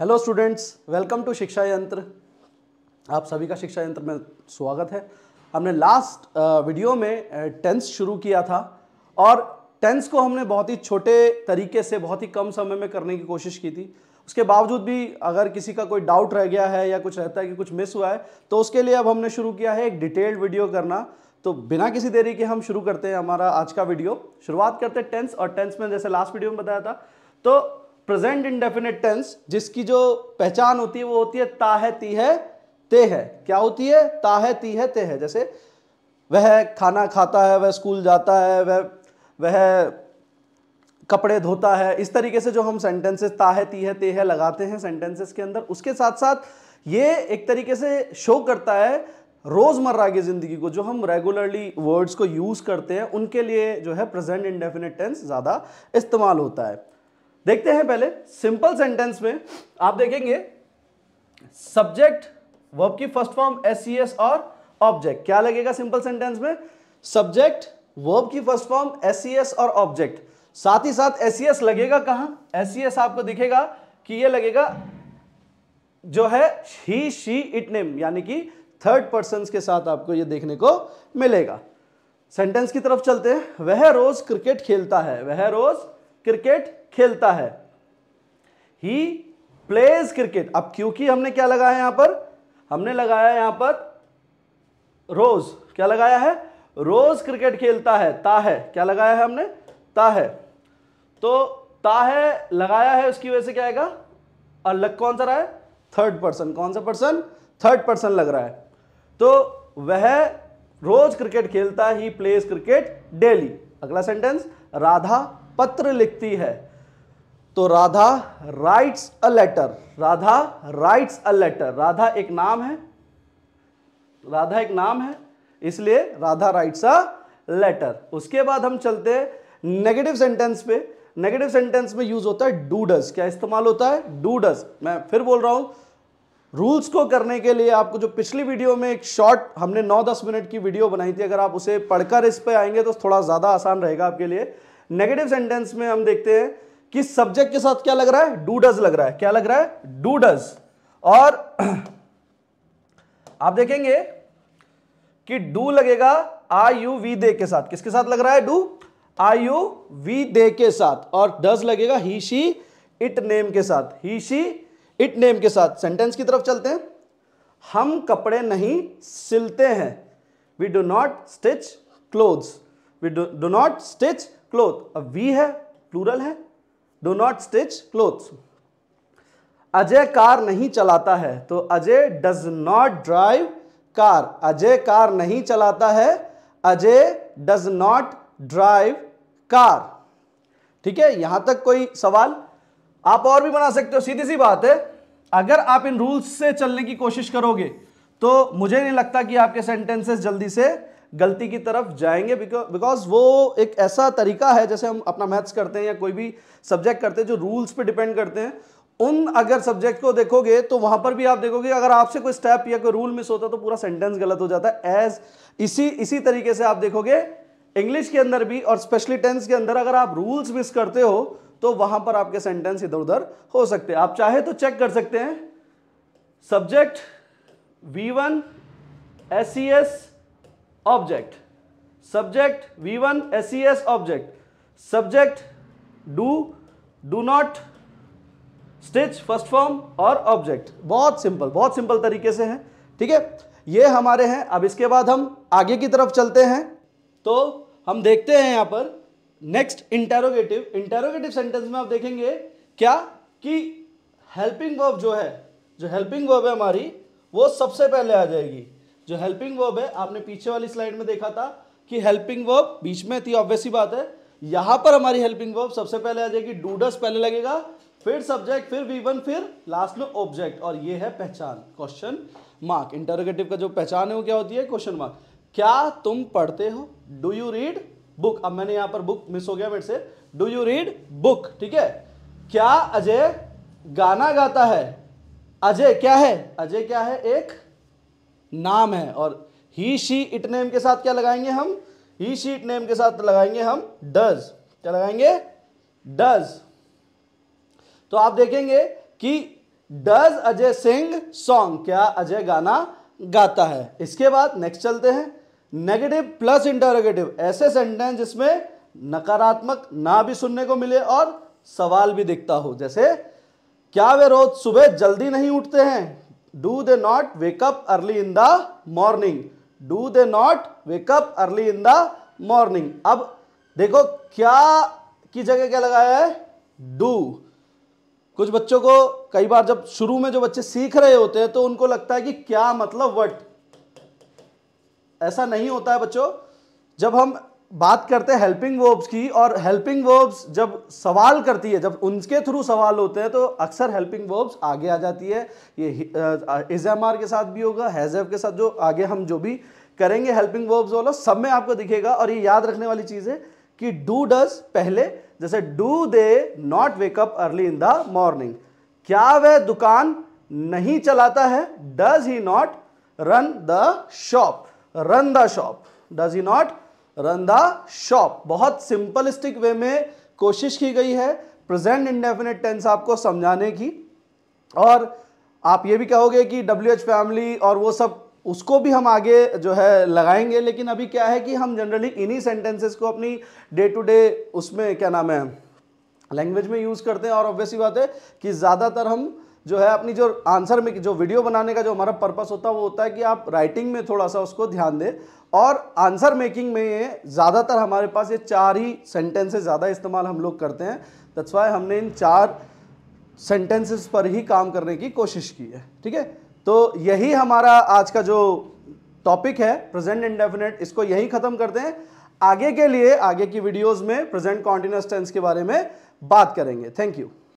hello students welcome to शिक्षा यंत्र आप सभी का शिक्षा यंत्र में स्वागत है हमने लास्ट वीडियो में टेंस शुरू किया था और टेंस को हमने बहुत ही छोटे तरीके से बहुत ही कम समय में करने की कोशिश की थी उसके बावजूद भी अगर किसी का कोई डाउट रह गया है या कुछ रहता है कि कुछ मिस हुआ है तो उसके लिए अब हमने शुरू किया है एक डिटेल्ड वीडियो करना तो बिना किसी देरी के हम शुरू करते हैं हमारा आज का वीडियो शुरुआत करते हैं टेंस और टेंस में जैसे लास्ट वीडियो में बताया था तो प्रेजेंट इंडेफिनेट टेंस जिसकी जो पहचान होती है वो होती है ता है ती है ते है क्या होती है ता है ती है ते है जैसे वह खाना खाता है वह स्कूल जाता है वह वह कपड़े धोता है इस तरीके से जो हम सेंटेंसेस ता है ती है ते है लगाते हैं सेंटेंसेस के अंदर उसके साथ साथ ये एक तरीके से शो करता है रोज़मर्रा की ज़िंदगी को जो हम रेगुलरली वर्ड्स को यूज़ करते हैं उनके लिए जो है प्रेजेंट इंडेफिनेट टेंस ज़्यादा इस्तेमाल होता है देखते हैं पहले सिंपल सेंटेंस में आप देखेंगे सब्जेक्ट वर्ब की first form S C S और ऑब्जेक्ट क्या लगेगा सिंपल सेंटेंस में सब्जेक्ट वर्ब की first form S C S और ऑब्जेक्ट साथ ही साथ एस सी एस लगेगा कहां एस सी e एस आपको दिखेगा कि ये लगेगा जो है ही शी इट नेम यानी कि थर्ड पर्सन के साथ आपको ये देखने को मिलेगा सेंटेंस की तरफ चलते हैं वह रोज क्रिकेट खेलता है वह रोज क्रिकेट खेलता है ही प्लेज क्रिकेट अब क्योंकि हमने क्या लगाया यहां पर हमने लगाया यहां पर रोज क्या लगाया है रोज क्रिकेट खेलता है ता है क्या लगाया है हमने ता है तो ता है लगाया है उसकी वजह से क्या आएगा अलग कौन सा रहा है थर्ड पर्सन कौन सा पर्सन थर्ड पर्सन लग रहा है तो वह रोज क्रिकेट खेलता ही प्लेज क्रिकेट डेली अगला सेंटेंस राधा पत्र लिखती है तो Radha writes a letter Radha writes a letter Radha एक नाम है राधा एक नाम है इसलिए राधा राइट्स अ लेटर उसके बाद हम चलते हैं नेगेटिव सेंटेंस पे नेगेटिव सेंटेंस में यूज होता है डूडस क्या इस्तेमाल होता है डूडस मैं फिर बोल रहा हूं रूल्स को करने के लिए आपको जो पिछली वीडियो में एक शॉर्ट हमने 9-10 मिनट की वीडियो बनाई थी अगर आप उसे पढ़कर इस पे आएंगे तो थोड़ा ज़्यादा आसान रहेगा आपके लिए नेगेटिव सेंटेंस में हम देखते हैं कि सब्जेक्ट के साथ क्या लग रहा है डू डज लग रहा है क्या लग रहा है डू डज और आप देखेंगे कि डू लगेगा आई यू वी दे के साथ किसके साथ लग रहा है do I you we they के साथ और डज लगेगा ही शी इट नेम के साथ ही शी इट नेम के साथ सेंटेंस की तरफ चलते हैं हम कपड़े नहीं सिलते हैं we do not stitch clothes we do not stitch cloth अब वी है प्लूरल है do not stitch cloth Ajay car नहीं चलाता है तो Ajay does not drive car Ajay car नहीं चलाता है Ajay does not drive car ठीक है यहां तक कोई सवाल आप और भी बना सकते हो सीधी सी बात है अगर आप इन रूल्स से चलने की कोशिश करोगे तो मुझे नहीं लगता कि आपके सेंटेंसेस जल्दी से गलती की तरफ जाएंगे बिकॉज वो एक ऐसा तरीका है जैसे हम अपना मैथ्स करते हैं या कोई भी सब्जेक्ट करते हैं जो रूल्स पे डिपेंड करते हैं उन अगर सब्जेक्ट को देखोगे तो वहां पर भी आप देखोगे अगर आपसे कोई स्टेप या कोई रूल मिस होता तो पूरा सेंटेंस गलत हो जाता है एज इसी इसी तरीके से आप देखोगे इंग्लिश के अंदर भी और स्पेशली टेंस के अंदर अगर आप रूल्स मिस करते हो तो वहां पर आपके सेंटेंस इधर उधर हो सकते हैं आप चाहे तो चेक कर सकते हैं subject V one S C S object subject V one S C S object subject do do not stitch first form और ऑब्जेक्ट बहुत सिंपल बहुत सिंपल तरीके से है ठीक है ये हमारे हैं अब इसके बाद हम आगे की तरफ चलते हैं तो हम देखते हैं यहां पर नेक्स्ट इंटेरोगेटिव इंटेरोगेटिव सेंटेंस में आप देखेंगे क्या कि हेल्पिंग वर्ब जो है जो हेल्पिंग वर्ब है हमारी वो सबसे पहले आ जाएगी जो हेल्पिंग वर्ब है आपने पीछे वाली स्लाइड में देखा था कि हेल्पिंग वर्ब बीच में थी ऑब्वियस बात है यहां पर हमारी हेल्पिंग वर्ब सबसे पहले आ जाएगी डूडस पहले लगेगा फिर सब्जेक्ट फिर वीवन फिर लास्ट में ऑब्जेक्ट और ये है पहचान क्वेश्चन मार्क इंटरोगेटिव का जो पहचान है वो क्या होती है क्वेश्चन मार्क क्या तुम पढ़ते हो डू यू रीड बुक अब मैंने यहां पर बुक मिस हो गया मेरे से डू यू रीड बुक ठीक है क्या अजय गाना गाता है अजय क्या है अजय क्या है एक नाम है और ही शी इट नेम के साथ क्या लगाएंगे हम ही शी इट नेम के साथ लगाएंगे हम डज क्या लगाएंगे डज तो आप देखेंगे कि डज अजय सिंह सॉन्ग क्या अजय गाना गाता है इसके बाद नेक्स्ट चलते हैं नेगेटिव प्लस इंटरोगेटिव ऐसे सेंटेंस जिसमें नकारात्मक ना भी सुनने को मिले और सवाल भी दिखता हो जैसे क्या वे रोज सुबह जल्दी नहीं उठते हैं do they not wake up early in the morning do they not wake up early in the morning अब देखो क्या की जगह क्या लगाया है do कुछ बच्चों को कई बार जब शुरू में जो बच्चे सीख रहे होते हैं तो उनको लगता है कि क्या मतलब वट ऐसा नहीं होता है बच्चों जब हम बात करते हैं हेल्पिंग वर्ब्स की और हेल्पिंग वर्ब्स जब सवाल करती है जब उनके थ्रू सवाल होते हैं तो अक्सर हेल्पिंग वर्ब्स आगे आ जाती है ये इजमार के साथ भी होगा हैजेव के साथ जो आगे हम जो भी करेंगे हेल्पिंग वर्ब्स वाला सब में आपको दिखेगा और ये याद रखने वाली चीज़ है कि डू डज पहले जैसे do they not wake up early in the morning क्या वह दुकान नहीं चलाता है does he not run the shop run the shop does he not run the shop बहुत सिंपलिस्टिक वे में कोशिश की गई है प्रेजेंट इंडेफिनेट टेंस आपको समझाने की और आप ये भी कहोगे कि डब्ल्यू एच फैमिली और वो सब उसको भी हम आगे जो है लगाएंगे लेकिन अभी क्या है कि हम जनरली इन्हीं सेंटेंसेस को अपनी डे टू डे उसमें क्या नाम है लैंग्वेज में यूज़ करते हैं और ऑब्वियसली बात है कि ज़्यादातर हम जो है अपनी जो आंसर में जो वीडियो बनाने का जो हमारा पर्पस होता है वो होता है कि आप राइटिंग में थोड़ा सा उसको ध्यान दें और आंसर मेकिंग में ये ज़्यादातर हमारे पास ये चार ही सेंटेंसेस ज़्यादा इस्तेमाल हम लोग करते हैं दट्स वाई हमने इन चार सेंटेंसेस पर ही काम करने की कोशिश की है ठीक है तो यही हमारा आज का जो टॉपिक है प्रेजेंट इंडेफिनेट इसको यही ख़त्म करते हैं आगे के लिए आगे की वीडियोज़ में प्रेजेंट कॉन्टिन्यूस टेंस के बारे में बात करेंगे थैंक यू